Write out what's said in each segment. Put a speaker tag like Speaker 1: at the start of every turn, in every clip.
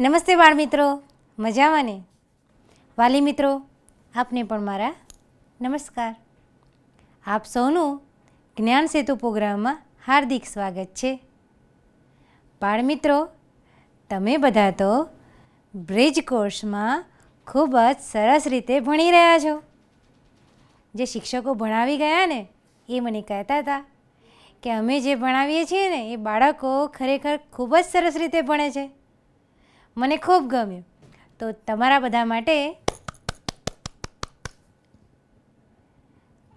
Speaker 1: નમસ્તે બાળ મિત્રો મજામાં ને વાલી મિત્રો આપને પણ મારા નમસ્કાર આપ સૌનું જ્ઞાન સેતુ પ્રોગ્રામમાં હાર્દિક સ્વાગત છે બાળ મિત્રો તમે બધા તો બ્રિજ કોર્સમાં ખૂબ જ સરસ રીતે ભણી રહ્યા છો જે શિક્ષકો ભણાવી ગયા ને એ મને કહેતા હતા કે અમે જે ભણાવીએ છીએ ને એ બાળકો ખરેખર ખૂબ જ સરસ રીતે ભણે છે મને ખૂબ ગમ્યું તો તમારા બધા માટે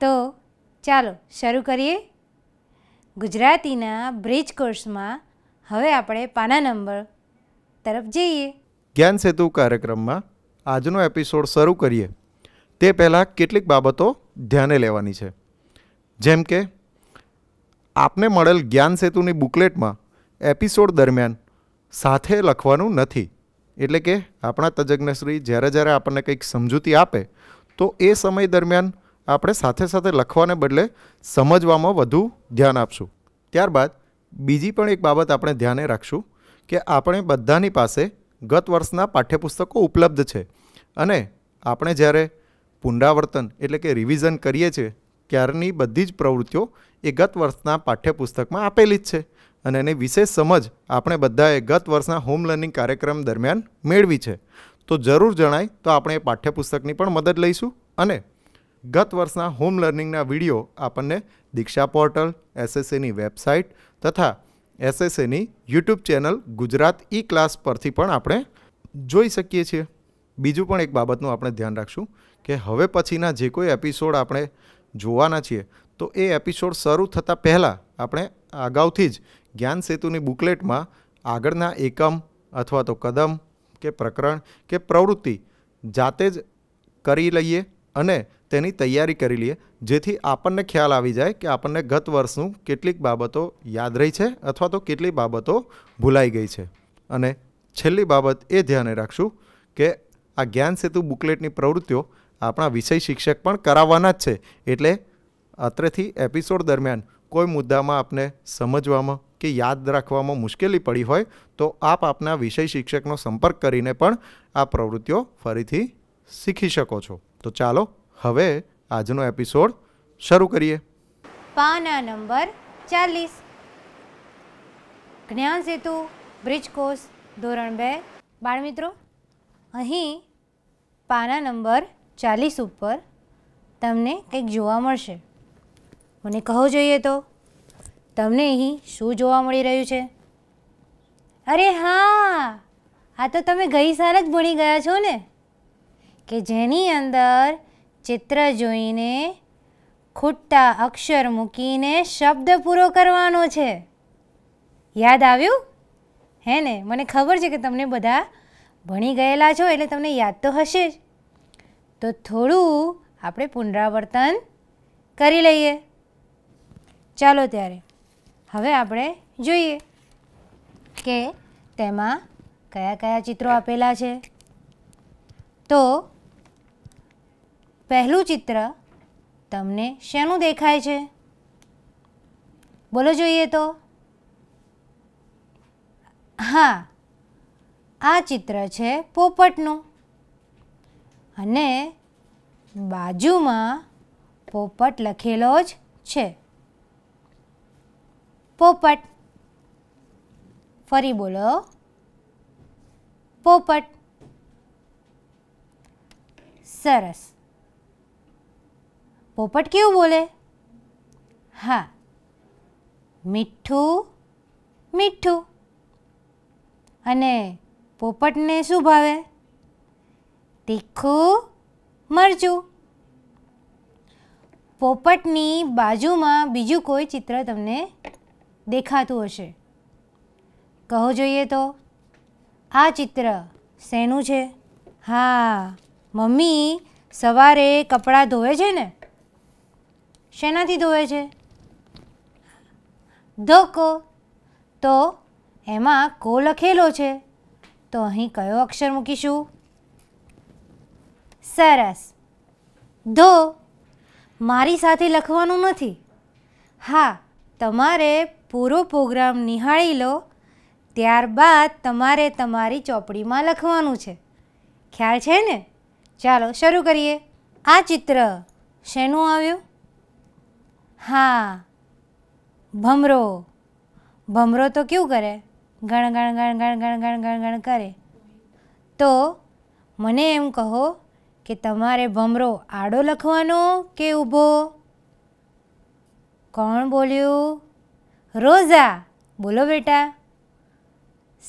Speaker 1: તો ચાલો શરૂ કરીએ ગુજરાતીના બ્રિજ કોર્સમાં હવે આપણે પાના નંબર તરફ
Speaker 2: જઈએ જ્ઞાન સેતુ કાર્યક્રમમાં આજનો એપિસોડ શરૂ કરીએ તે પહેલાં કેટલીક બાબતો ધ્યાને લેવાની છે જેમ કે આપને મળેલ જ્ઞાન સેતુની બુકલેટમાં એપિસોડ દરમિયાન સાથે લખવાનું નથી એટલે કે આપણા તજજ્ઞશ્રી જ્યારે જ્યારે આપણને કંઈક સમજૂતી આપે તો એ સમય દરમિયાન આપણે સાથે સાથે લખવાને બદલે સમજવામાં વધુ ધ્યાન આપશું ત્યારબાદ બીજી પણ એક બાબત આપણે ધ્યાને રાખશું કે આપણે બધાની પાસે ગત વર્ષના પાઠ્યપુસ્તકો ઉપલબ્ધ છે અને આપણે જ્યારે પુનરાવર્તન એટલે કે રિવિઝન કરીએ છીએ ત્યારની બધી જ પ્રવૃત્તિઓ એ ગત વર્ષના પાઠ્યપુસ્તકમાં આપેલી જ છે અને એની વિશેષ સમજ આપણે બધાએ ગત વર્ષના હોમ લર્નિંગ કાર્યક્રમ દરમિયાન મેળવી છે તો જરૂર જણાય તો આપણે એ પાઠ્યપુસ્તકની પણ મદદ લઈશું અને ગત વર્ષના હોમ લર્નિંગના વિડીયો આપણને દીક્ષા પોર્ટલ એસએસએની વેબસાઇટ તથા એસએસએની YouTube channel Gujarat e class પરથી પણ આપણે જોઈ શકીએ છીએ બીજું પણ એક બાબતનું આપણે ધ્યાન રાખશું કે હવે પછીના જે કોઈ એપિસોડ આપણે જોવાના છીએ તો એ એપિસોડ શરૂ થતાં પહેલાં આપણે અગાઉથી જ જ્ઞાન સેતુની બુકલેટમાં આગળના એકમ અથવા તો કદમ કે પ્રકરણ કે પ્રવૃત્તિ જાતે જ કરી લઈએ અને તેની તૈયારી કરી લઈએ જેથી આપણને ખ્યાલ આવી જાય કે આપણને ગત વર્ષનું કેટલીક બાબતો યાદ રહી છે અથવા તો કેટલી બાબતો ભૂલાઈ ગઈ છે અને છેલ્લી બાબત એ ધ્યાને રાખશું કે આ જ્ઞાન સેતુ બુકલેટની પ્રવૃત્તિઓ આપણા વિષય શિક્ષક પણ કરાવવાના જ છે એટલે અત્રેથી એપિસોડ દરમિયાન કોઈ મુદ્દામાં આપને સમજવામાં કે યાદ રાખવામાં મુશ્કેલી પડી હોય તો આપ આપના વિષય શિક્ષકનો સંપર્ક કરીને પણ આ પ્રવૃત્તિઓ ફરીથી શીખી શકો છો તો ચાલો હવે આજનો એપિસોડ શરૂ કરીએ
Speaker 1: પાના નંબર ચાલીસ જ્ઞાન સેતુ બ્રિજ કોર્સ ધોરણ બે બાળમિત્રો અહીં પાના નંબર ચાલીસ ઉપર તમને કંઈક જોવા મળશે મને કહો જોઈએ તો તમને અહીં શું જોવા મળી રહ્યું છે અરે હા આ તો તમે ગઈ સાલ જ ભણી ગયા છો ને કે જેની અંદર ચિત્ર જોઈને ખોટા અક્ષર મૂકીને શબ્દ પૂરો કરવાનો છે યાદ આવ્યું હે ને મને ખબર છે કે તમને બધા ભણી ગયેલા છો એટલે તમને યાદ તો હશે જ તો થોડું આપણે પુનરાવર્તન કરી લઈએ ચાલો ત્યારે હવે આપણે જોઈએ કે તેમાં કયા કયા ચિત્રો આપેલા છે તો પહેલું ચિત્ર તમને શેનું દેખાય છે બોલો જોઈએ તો હા આ ચિત્ર છે પોપટનું અને બાજુમાં પોપટ લખેલો જ છે પોપટ ફરી બોલો પોપટ સરસ પોપટ કેવું બોલે હા મીઠું મીઠું અને પોપટને શું ભાવે તીખું મરચું પોપટની બાજુમાં બીજું કોઈ ચિત્ર તમને દેખાતું હશે કહો જોઈએ તો આ ચિત્ર શેનું છે હા મમ્મી સવારે કપડાં ધોવે છે ને શેનાથી ધોવે છે ધોકો તો એમાં કો લખેલો છે તો અહીં કયો અક્ષર મૂકીશું સરસ ધો મારી સાથે લખવાનું નથી હા તમારે પૂરો પ્રોગ્રામ નિહાળી લો ત્યારબાદ તમારે તમારી ચોપડીમાં લખવાનું છે ખ્યાલ છે ને ચાલો શરૂ કરીએ આ ચિત્ર શેનું આવ્યું હા ભમરો ભમરો તો કેવું કરે ગણ ગણ ગણ ગણ ગણ ગણ ગણ ગણ કરે તો મને એમ કહો કે તમારે ભમરો આડો લખવાનો કે ઊભો કોણ બોલ્યું રોઝા બોલો બેટા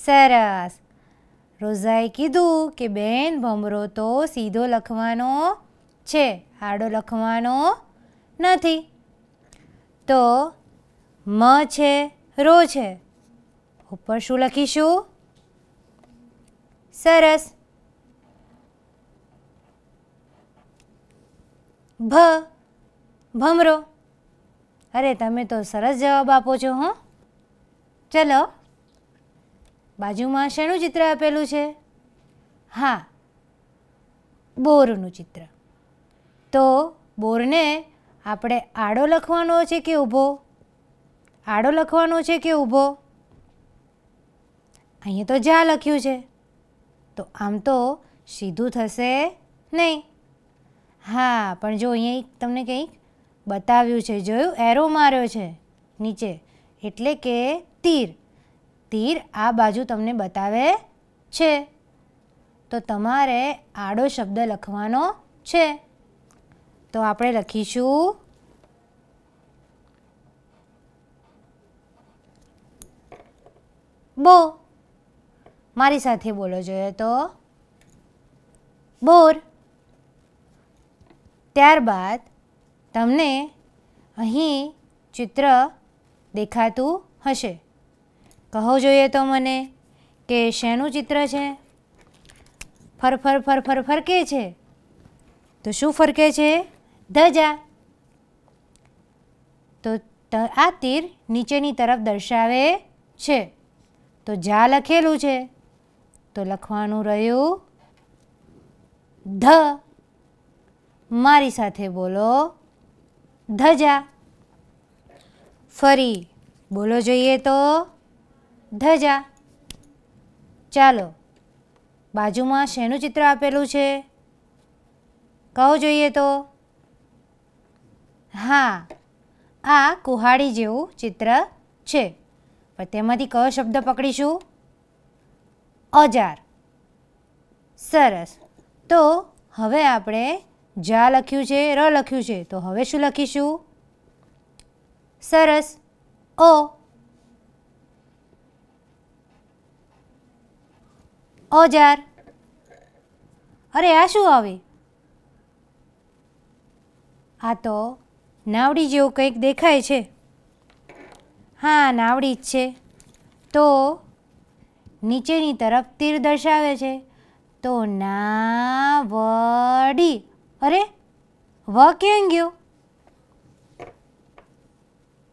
Speaker 1: સરસ રોઝાએ કીધું કે બેન ભમરો તો સીધો લખવાનો છે આડો લખવાનો નથી તો મ છે રો છે ઉપર શું લખીશું સરસ ભ ભમરો અરે તમે તો સરસ જવાબ આપો છો હો ચલો બાજુમાં શેનું ચિત્ર આપેલું છે હા બોરનું ચિત્ર તો બોરને આપણે આડો લખવાનો છે કે ઊભો આડો લખવાનો છે કે ઊભો અહીંયા તો જા લખ્યું છે તો આમ તો સીધું થશે નહીં હા પણ જો અહીંયા તમને કંઈક બતાવ્યું છે જોયું એરો માર્યો છે નીચે એટલે કે તીર તીર આ બાજુ તમને બતાવે છે તો તમારે આડો શબ્દ લખવાનો છે તો આપણે લખીશું બો મારી સાથે બોલો જોઈએ તો બોર ત્યારબાદ તમને અહીં ચિત્ર દેખાતું હશે કહો જોઈએ તો મને કે શેનું ચિત્ર છે ફરફર ફરફર ફરકે છે તો શું ફરકે છે ધજા તો આ તીર નીચેની તરફ દર્શાવે છે તો જા લખેલું છે તો લખવાનું રહ્યું ધ મારી સાથે બોલો ધજા ફરી બોલો જોઈએ તો ધજા ચાલો બાજુમાં શેનું ચિત્ર આપેલું છે કહો જોઈએ તો હા આ કુહાડી જેવું ચિત્ર છે પણ તેમાંથી કયો શબ્દ પકડીશું અજાર સરસ તો હવે આપણે જા લખ્યું છે ર લખ્યું છે તો હવે શું લખીશું સરસ ઓ ઓજાર અરે આ શું આવે આ તો નાવડી જેવું કંઈક દેખાય છે હા નાવડી જ છે તો નીચેની તરફ તીર દર્શાવે છે તો નાવડી અરે વ ક્યાં ગયો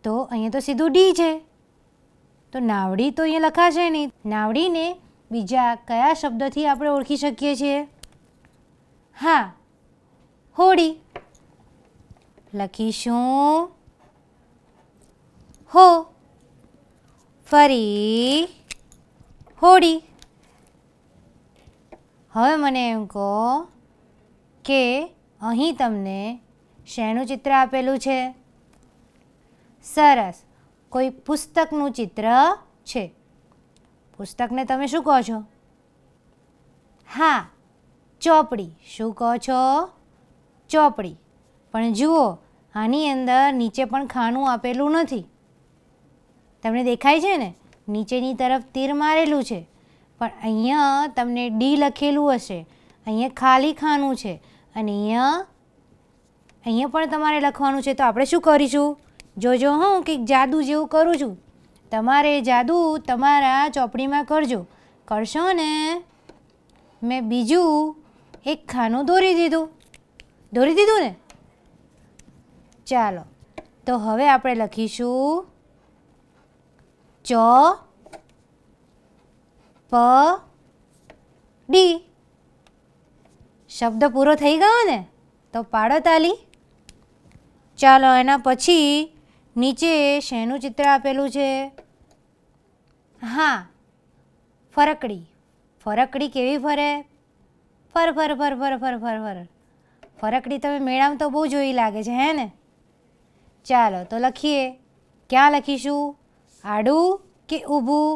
Speaker 1: તો અહીંયા તો સીધું ડી છે તો નાવડી તો અહીંયા લખાશે નહીં નાવડીને બીજા કયા શબ્દથી આપણે ઓળખી શકીએ છીએ હા હોડી લખીશું હો ફરી હોડી હવે મને એમ કહો કે અહીં તમને શેનું ચિત્ર આપેલું છે સરસ કોઈ પુસ્તકનું ચિત્ર છે પુસ્તકને તમે શું કહો છો હા ચોપડી શું કહો છો ચોપડી પણ જુઓ આની અંદર નીચે પણ ખાનું આપેલું નથી તમને દેખાય છે ને નીચેની તરફ તીર મારેલું છે પણ અહીંયા તમને ડી લખેલું હશે અહીંયા ખાલી ખાનું છે અને અહીંયા અહીંયા પણ તમારે લખવાનું છે તો આપણે શું કરીશું જોજો હું કંઈક જાદુ જેવું કરું છું તમારે જાદુ તમારા ચોપડીમાં કરજો કરશો ને મેં બીજું એક ખાનું દોરી દીધું દોરી દીધું ને ચાલો તો હવે આપણે લખીશું ચ પ ડી શબ્દ પૂરો થઈ ગયો ને તો પાડો તાલી ચાલો એના પછી નીચે શેનું ચિત્ર આપેલું છે હા ફરકડી ફરકડી કેવી ફરે ફર ફર ફર ફર ફર ફર ફર ફરકડી તમે મેળામાં તો બહુ જોઈ લાગે છે હે ને ચાલો તો લખીએ ક્યાં લખીશું આડું કે ઊભું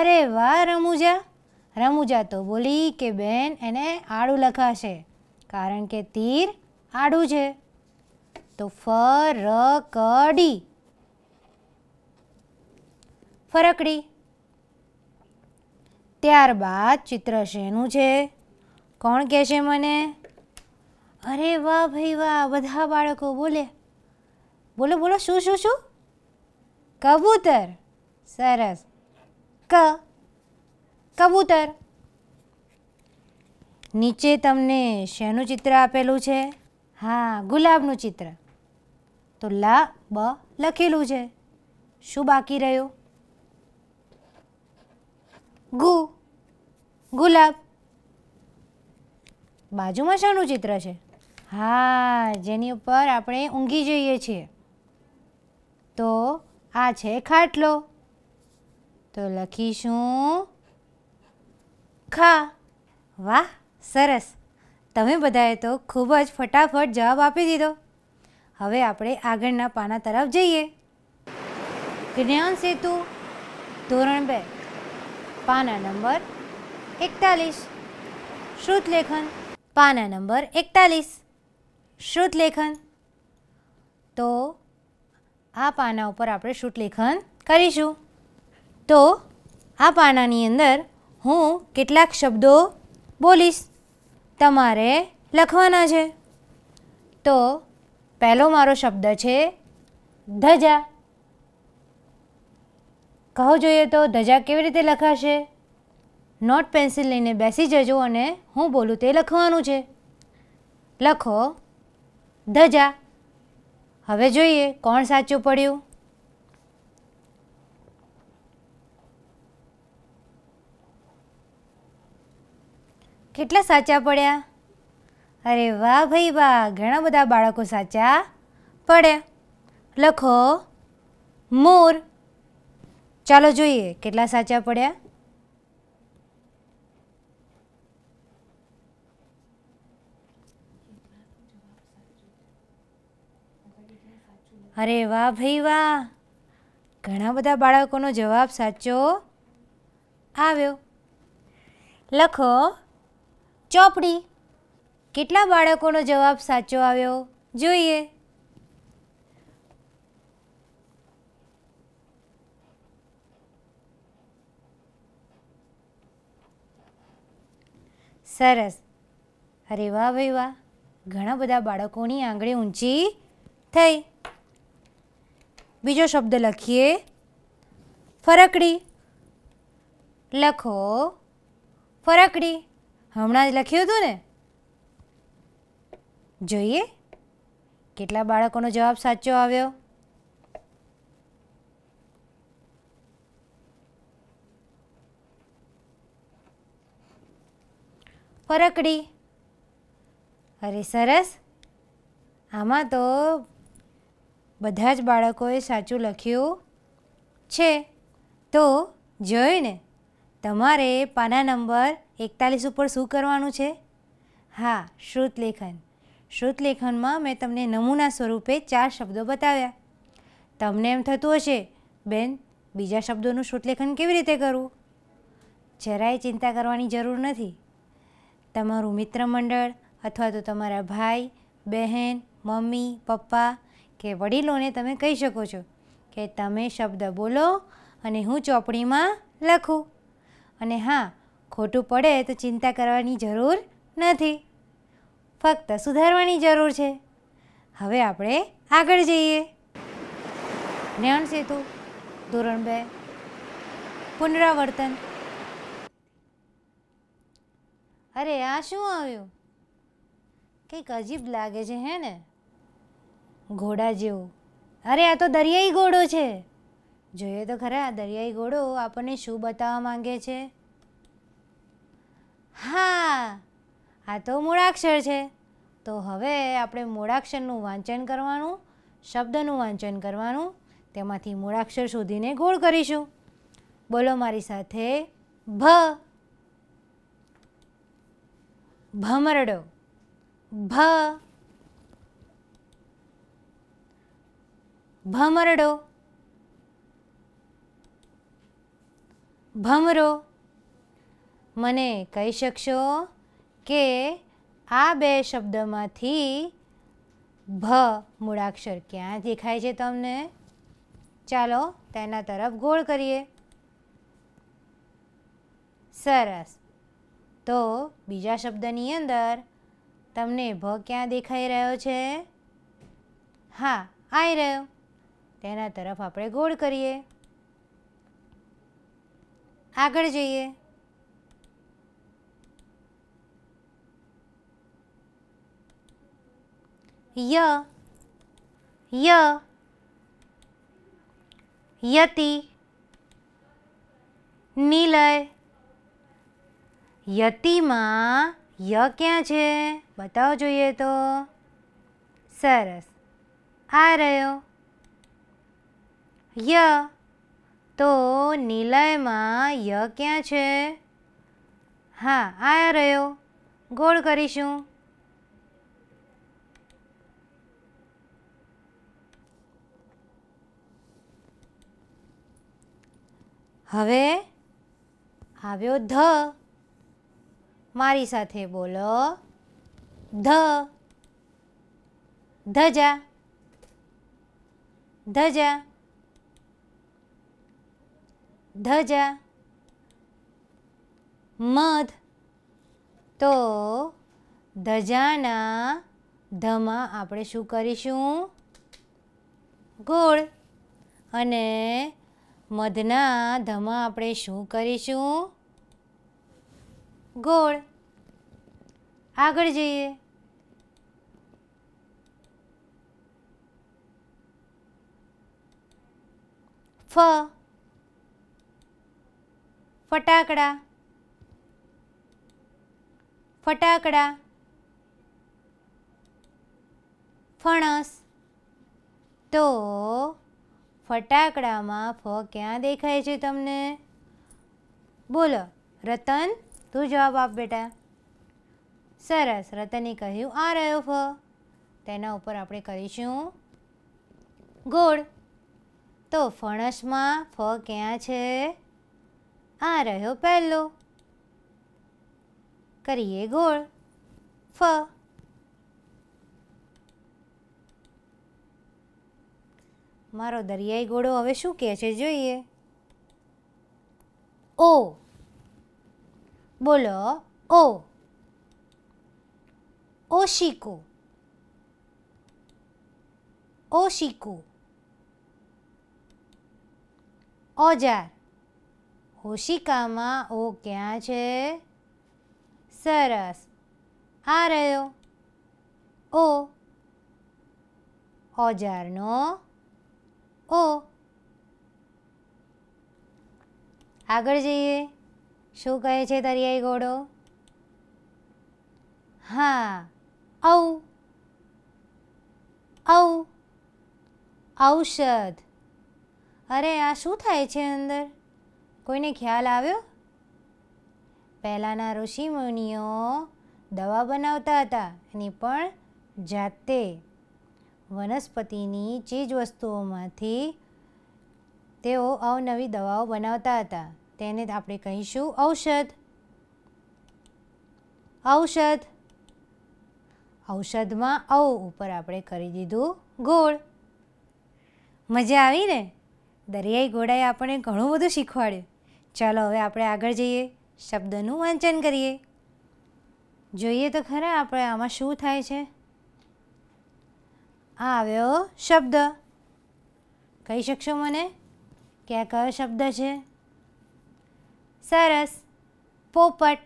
Speaker 1: અરે વાહ રમુજા રમુજા તો બોલી કે બેન એને આડું લખાશે કારણ કે તીર આડું છે તો ફરકડી ફરકડી ત્યારબાદ ચિત્ર શેનું છે કોણ કહેશે મને અરે વાહ ભાઈ વાહ બધા બાળકો બોલે બોલો બોલો શું શું શું કબૂતર સરસ ક કબૂતર નીચે તમને શેનું ચિત્ર આપેલું છે હા ગુલાબનું ચિત્ર તો લા બ લખેલું છે શું બાકી રહ્યું ગુ ગુલાબ બાજુમાં શાનું ચિત્ર છે હા જેની ઉપર આપણે ઊંઘી જઈએ છીએ તો આ છે ખાટલો તો લખીશું ખા વાહ સરસ તમે બધાએ તો ખૂબ જ ફટાફટ જવાબ આપી દીધો હવે આપણે આગળના પાના તરફ જઈએ જ્ઞાન સેતુ ધોરણ બે પાના નંબર એકતાલીસ શ્રુતલેખન પાના નંબર એકતાલીસ શ્રુતલેખન તો આ પાના ઉપર આપણે શ્રુતલેખન કરીશું તો આ પાનાની અંદર હું કેટલાક શબ્દો બોલીશ તમારે લખવાના છે તો પહેલો મારો શબ્દ છે ધજા કહો જોઈએ તો ધજા કેવી રીતે લખાશે નોટ પેન્સિલ લઈને બેસી જજો અને હું બોલું તે લખવાનું છે લખો ધજા હવે જોઈએ કોણ સાચું પડ્યું કેટલા સાચા પડ્યા અરે વાહ ભાઈ વાહ ઘણા બધા બાળકો સાચા પડ્યા લખો મોર ચાલો જોઈએ કેટલા સાચા પડ્યા અરે વાહ ભાઈ વાહ ઘણા બધા બાળકોનો જવાબ સાચો આવ્યો લખો ચોપડી કેટલા બાળકોનો જવાબ સાચો આવ્યો જોઈએ સરસ અરે વાહ ભાઈ વાહ ઘણા બધા બાળકોની આંગળી ઊંચી થઈ બીજો શબ્દ લખીએ ફરકડી લખો ફરકડી હમણાં જ લખ્યું હતું ને જોઈએ કેટલા બાળકોનો જવાબ સાચો આવ્યો ફરકડી અરે સરસ આમાં તો બધા જ બાળકોએ સાચું લખ્યું છે તો જોઈને તમારે પાના નંબર એકતાલીસ ઉપર શું કરવાનું છે હા શ્રુતલેખન શ્રુતલેખનમાં મેં તમને નમૂના સ્વરૂપે ચાર શબ્દો બતાવ્યા તમને એમ થતું હશે બેન બીજા શબ્દોનું શ્રુતલેખન કેવી રીતે કરવું જરાય ચિંતા કરવાની જરૂર નથી તમારું મિત્ર મંડળ અથવા તો તમારા ભાઈ બહેન મમ્મી પપ્પા કે વડીલોને તમે કહી શકો છો કે તમે શબ્દ બોલો અને હું ચોપડીમાં લખું અને હા ખોટું પડે તો ચિંતા કરવાની જરૂર નથી ફક્ત સુધારવાની જરૂર છે હવે આપણે આગળ જઈએ જ્ઞાન સેતુ ધોરણ બે પુનરાવર્તન અરે આ શું આવ્યું કંઈક અજીબ લાગે છે હે ને ઘોડા જેવું અરે આ તો દરિયાઈ ઘોડો છે જોઈએ તો ખરા દરિયાઈ ઘોડો આપણને શું બતાવવા માંગે છે હા આ તો મૂળાક્ષર છે તો હવે આપણે મૂળાક્ષરનું વાંચન કરવાનું શબ્દનું વાંચન કરવાનું તેમાંથી મૂળાક્ષર શોધીને ગોળ કરીશું બોલો મારી સાથે ભ ભમરડો ભ ભમરડો ભમરો મને કહી શકશો કે આ બે શબ્દમાંથી ભ મૂળાક્ષર ક્યાં દેખાય છે તમને ચાલો તેના તરફ ગોળ કરીએ સરસ તો બીજા શબ્દની અંદર તમને ભ ક્યાં દેખાઈ રહ્યો છે હા આવી રહ્યો તેના તરફ આપણે ગોળ કરીએ આગળ જઈએ ય ય યતિ નિલય યતિમાં ય ક્યાં છે બતાવો જોઈએ તો સરસ આ રહ્યો ય તો નિલયમાં ય ક્યાં છે હા આ રહ્યો ગોળ કરીશું હવે આવ્યો ધ મારી સાથે બોલો ધ ધજા ધજા ધજા મધ તો ધજાના ધમાં આપણે શું કરીશું ગોળ અને મધના ધમાં આપણે શું કરીશું ગોળ આગળ જઈએ ફ ફટાકડા ફટાકડા ફણસ તો ફટાકડામાં ફ ક્યાં દેખાય છે તમને બોલો રતન તું જવાબ આપ બેટા સરસ રતને કહ્યું આ રહ્યો ફ તેના ઉપર આપણે કરીશું ગોળ તો ફણસમાં ફ ક્યાં છે આ રહ્યો પહેલો કરીએ ગોળ ફ મારો દરિયાઈ ઘોડો હવે શું કહે છે જોઈએ ઓ બોલો ઓ શીકુ ઓ શીકુ ઓજાર હોશિકામાં ઓ ક્યાં છે સરસ આ રહ્યો ઓ ઓજારનો ઓ આગળ જઈએ શું કહે છે દરિયાઈ ઘોડો હા ઔ ઔ ઔષધ અરે આ શું થાય છે અંદર કોઈને ખ્યાલ આવ્યો પહેલાંના ઋષિમુનિઓ દવા બનાવતા હતા એની પણ જાતે વનસ્પતિની ચીજવસ્તુઓમાંથી તેઓ અવનવી દવાઓ બનાવતા હતા તેને આપણે કહીશું ઔષધ ઔષધ ઔષધમાં ઔ ઉપર આપણે કરી દીધું ગોળ મજા આવી ને દરિયાઈ ગોળાએ આપણે ઘણું બધું શીખવાડ્યું ચાલો હવે આપણે આગળ જઈએ શબ્દનું વાંચન કરીએ જોઈએ તો ખરા આપણે આમાં શું થાય છે આવ્યો શબ્દ કહી શકશો મને કે આ કયો શબ્દ છે સરસ પોપટ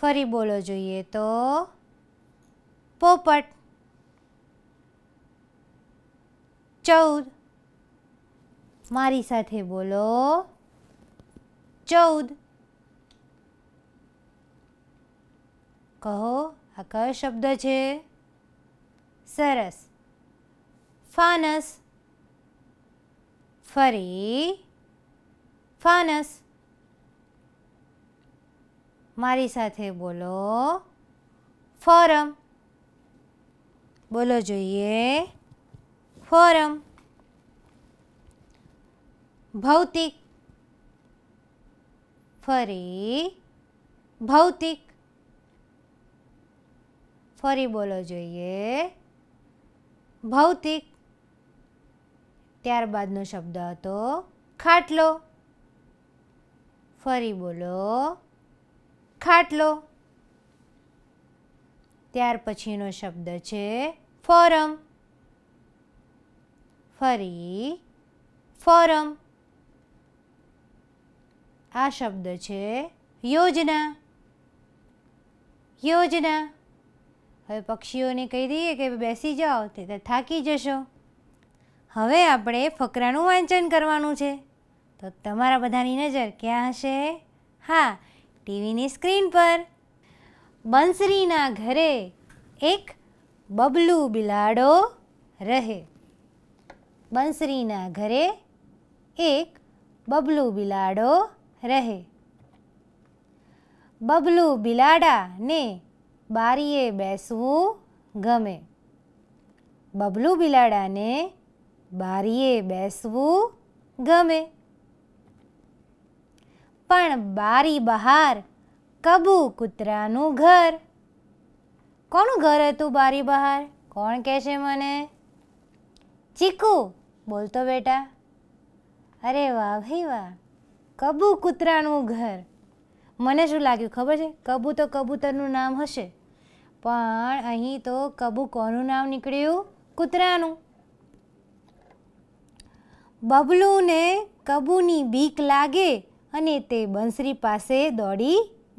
Speaker 1: ફરી બોલો જોઈએ તો પોપટ ચૌદ મારી સાથે બોલો ચૌદ કહો આ કયો શબ્દ છે સરસ ફાનસ ફરી ફાનસ મારી સાથે બોલો ફોરમ બોલો જોઈએ ફોરમ ભૌતિક ફરી ભૌતિક ફરી બોલો જોઈએ ભૌતિક ત્યારબાદનો શબ્દ હતો ખાટલો ફરી બોલો ખાટલો ત્યાર પછીનો શબ્દ છે ફોરમ ફરી ફોરમ આ શબ્દ છે યોજના યોજના હવે પક્ષીઓને કહી દઈએ કે બેસી જાઓ તે થાકી જશો હવે આપણે ફકરાનું વાંચન કરવાનું છે તો તમારા બધાની નજર ક્યાં હશે હા ટીવીની સ્ક્રીન પર બંસરીના ઘરે એક બબલું બિલાડો રહે બંસરીના ઘરે એક બબલું બિલાડો રહે બબલું બિલાડાને બારીએ બેસવું ગમે બબલુ બિલાડાને બારીએ બેસવું ગમે પણ બારી બહાર કબુ કૂતરાનું ઘર કોનું ઘર હતું બારી બહાર કોણ કહેશે મને ચીકુ બોલતો બેટા અરે વાહ ભાઈ વાહ કબુ કૂતરાનું ઘર મને શું લાગ્યું ખબર છે કબૂ તો કબૂતરનું નામ હશે પણ અહીં તો કબૂ કોનું નામ નીકળ્યું કૂતરાનું બબલુને કબૂની બીક લાગે અને તે બંસરી પાસે દોડી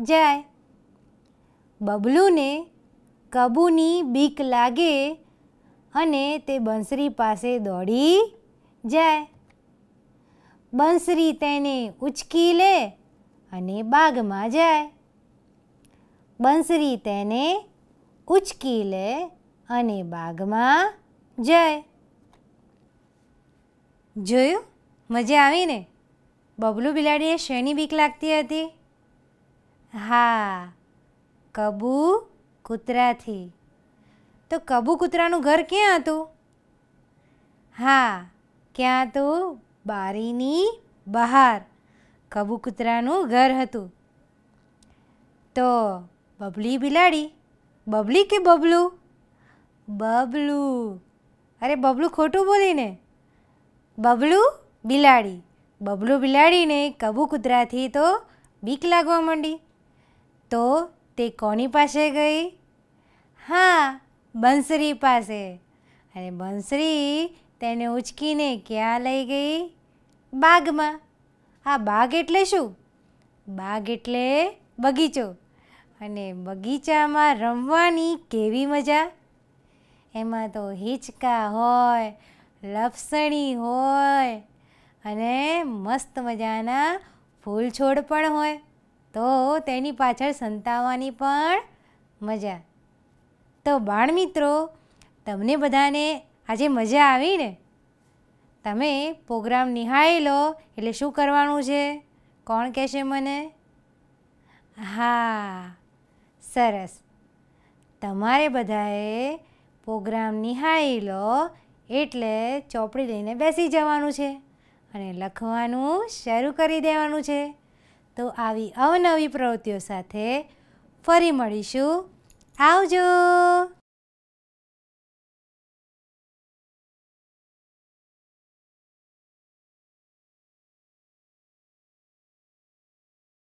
Speaker 1: જાય બબલુને કબૂની બીક લાગે અને તે બંસરી પાસે દોડી જાય બંસરી તેને ઉચકી લે અને બાગમાં જાય બંસરી તેને ઉચકી લે અને બાગમાં જાય જોયું મજા આવીને બબલુ બિલાડીએ શેની બીક લાગતી હતી હા કબુ કૂતરાથી તો કબુ કૂતરાનું ઘર ક્યાં હતું હા ક્યાં તો બારીની બહાર કબુ કૂતરાનું ઘર હતું તો બબલી બિલાડી બબલી કે બબલું બબલું અરે બબલું ખોટું બોલીને બબલું બિલાડી બબલું બિલાડીને કબૂ કૂતરાથી તો બીક લાગવા માંડી તો તે કોની પાસે ગઈ હા બંસરી પાસે અને બંસરી તેને ઉચકીને ક્યાં લઈ ગઈ બાગમાં આ બાગ એટલે શું બાગ એટલે બગીચો અને બગીચામાં રમવાની કેવી મજા એમાં તો હિંચકા હોય લપસણી હોય અને મસ્ત મજાના ફૂલ છોડ પણ હોય તો તેની પાછળ સંતાવવાની પણ મજા તો બાળ મિત્રો તમને બધાને આજે મજા આવી ને તમે પ્રોગ્રામ નિહાળી લો એટલે શું કરવાનું છે કોણ કહેશે મને હા સરસ તમારે બધાએ પ્રોગ્રામ નિહાળી લો એટલે ચોપડી લઈને બેસી જવાનું છે અને લખવાનું શરૂ કરી દેવાનું છે તો આવી અવનવી પ્રવૃત્તિઓ સાથે ફરી મળીશું આવજો